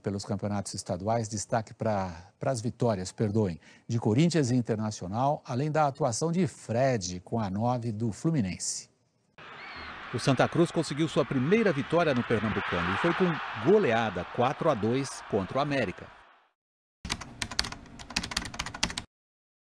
pelos campeonatos estaduais, destaque para as vitórias, perdoem, de Corinthians e Internacional, além da atuação de Fred com a 9 do Fluminense. O Santa Cruz conseguiu sua primeira vitória no Pernambucano e foi com goleada 4 a 2 contra o América.